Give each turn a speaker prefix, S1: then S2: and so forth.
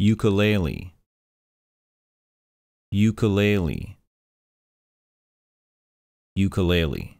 S1: ukulele ukulele ukulele